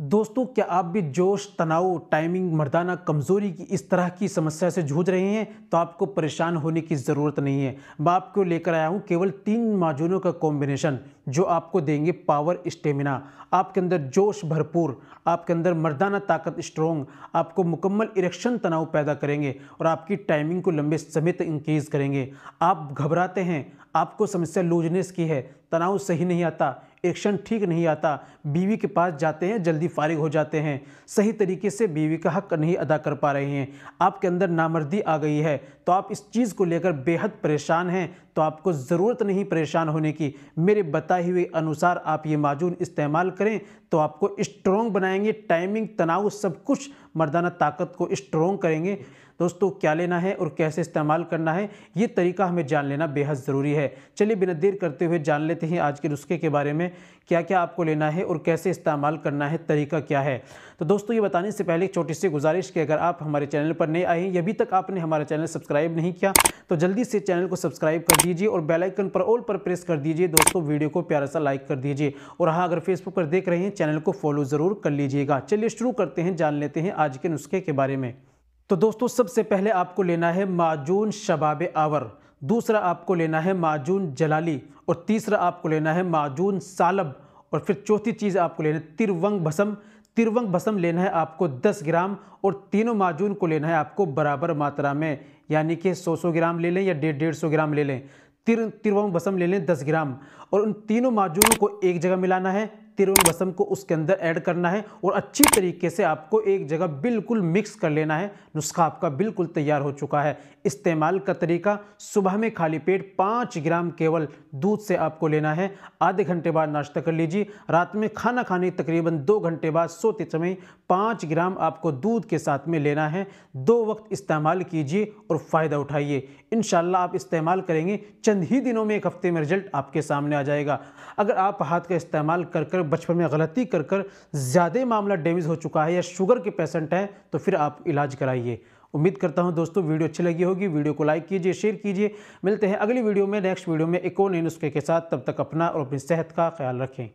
दोस्तों क्या आप भी जोश तनाव टाइमिंग मर्दाना कमज़ोरी की इस तरह की समस्या से जूझ रहे हैं तो आपको परेशान होने की ज़रूरत नहीं है मैं आपको लेकर आया हूँ केवल तीन माजूनों का कॉम्बिनेशन जो आपको देंगे पावर स्टेमिना आपके अंदर जोश भरपूर आपके अंदर मर्दाना ताकत स्ट्रोंग आपको मुकम्मल इरेक्शन तनाव पैदा करेंगे और आपकी टाइमिंग को लंबे समय तक इंक्रीज़ करेंगे आप घबराते हैं आपको समस्या लूजनेस की है तनाव सही नहीं आता एक्शन ठीक नहीं आता बीवी के पास जाते हैं जल्दी फारिग हो जाते हैं सही तरीके से बीवी का हक नहीं अदा कर पा रहे हैं आपके अंदर नामर्दी आ गई है तो आप इस चीज़ को लेकर बेहद परेशान हैं तो आपको ज़रूरत नहीं परेशान होने की मेरे बताए हुए अनुसार आप ये माजून इस्तेमाल करें तो आपको स्ट्रॉन्ग बनाएंगे टाइमिंग तनाव सब कुछ मर्दाना ताकत को स्ट्रॉन्ग करेंगे दोस्तों क्या लेना है और कैसे इस्तेमाल करना है ये तरीका हमें जान लेना बेहद ज़रूरी है चलिए बिना देर करते हुए जान लेते हैं आज के नुस्खे के बारे में क्या क्या आपको लेना है और कैसे इस्तेमाल करना है तरीका क्या है तो दोस्तों ये बताने से पहले एक छोटी सी गुजारिश कि अगर आप हमारे चैनल पर नए आए हैं अभी तक आपने हमारा चैनल सब्सक्राइब नहीं किया तो जल्दी से चैनल को सब्सक्राइब कर दीजिए और बेलाइकन पर ऑल पर प्रेस कर दीजिए दोस्तों वीडियो को प्यारा सा लाइक कर दीजिए और हाँ अगर फेसबुक पर देख रहे हैं चैनल को फॉलो ज़रूर कर लीजिएगा चलिए शुरू करते हैं जान लेते हैं आज आज के नुस्खे के बारे में तो दोस्तों सबसे पहले आपको लेना है माजून शबाब आवर दूसरा आपको लेना है माजून जलाली और तीसरा आपको लेना है माजून सालब और फिर चौथी चीज़ आपको लेना है तिरवंग भसम तिरवंग भसम लेना है आपको 10 ग्राम और तीनों माजून को लेना है आपको बराबर मात्रा में यानी कि 100-100 ग्राम ले लें या डेढ़ डेढ़ सौ ग्राम ले लें तिर तिरवंग भसम ले लें दस ग्राम और उन तीनों माजूनों को एक जगह मिलाना है तिरुवन बसम को उसके अंदर ऐड करना है और अच्छी तरीके से आपको एक जगह बिल्कुल मिक्स कर लेना है नुस्खा आपका बिल्कुल तैयार हो चुका है इस्तेमाल का तरीका सुबह में खाली पेट पाँच ग्राम केवल दूध से आपको लेना है आधे घंटे बाद नाश्ता कर लीजिए रात में खाना खाने तकरीबन दो घंटे बाद सोते समय पाँच ग्राम आपको दूध के साथ में लेना है दो वक्त इस्तेमाल कीजिए और फ़ायदा उठाइए इन आप इस्तेमाल करेंगे चंद ही दिनों में एक हफ्ते में रिजल्ट आपके सामने आ जाएगा अगर आप हाथ का इस्तेमाल कर कर में बचपन में गलती कर कर ज़्यादा मामला डैमेज हो चुका है या शुगर के पेशेंट हैं तो फिर आप इलाज कराइए उम्मीद करता हूं दोस्तों वीडियो अच्छी लगी होगी वीडियो को लाइक कीजिए शेयर कीजिए मिलते हैं अगली वीडियो में नेक्स्ट वीडियो में एक और नए नुस्खे के साथ तब तक अपना और अपनी सेहत का ख्याल रखें